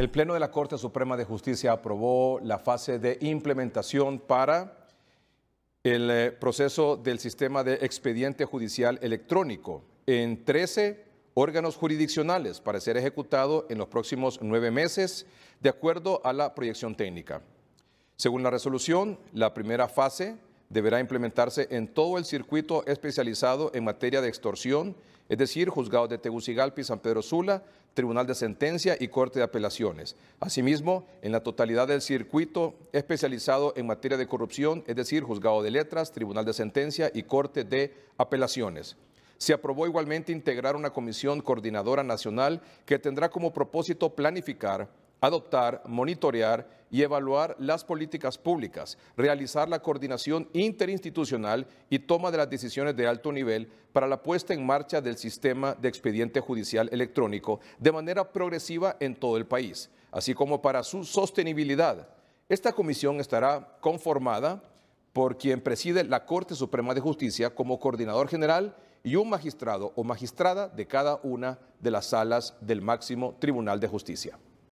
El Pleno de la Corte Suprema de Justicia aprobó la fase de implementación para el eh, proceso del sistema de expediente judicial electrónico en 13 órganos jurisdiccionales para ser ejecutado en los próximos nueve meses, de acuerdo a la proyección técnica. Según la resolución, la primera fase deberá implementarse en todo el circuito especializado en materia de extorsión, es decir, Juzgado de Tegucigalpa y San Pedro Sula, Tribunal de Sentencia y Corte de Apelaciones. Asimismo, en la totalidad del circuito especializado en materia de corrupción, es decir, juzgado de letras, Tribunal de Sentencia y Corte de Apelaciones. Se aprobó igualmente integrar una comisión coordinadora nacional que tendrá como propósito planificar, adoptar, monitorear y evaluar las políticas públicas, realizar la coordinación interinstitucional y toma de las decisiones de alto nivel para la puesta en marcha del sistema de expediente judicial electrónico de manera progresiva en todo el país, así como para su sostenibilidad. Esta comisión estará conformada por quien preside la Corte Suprema de Justicia como coordinador general y un magistrado o magistrada de cada una de las salas del máximo Tribunal de Justicia.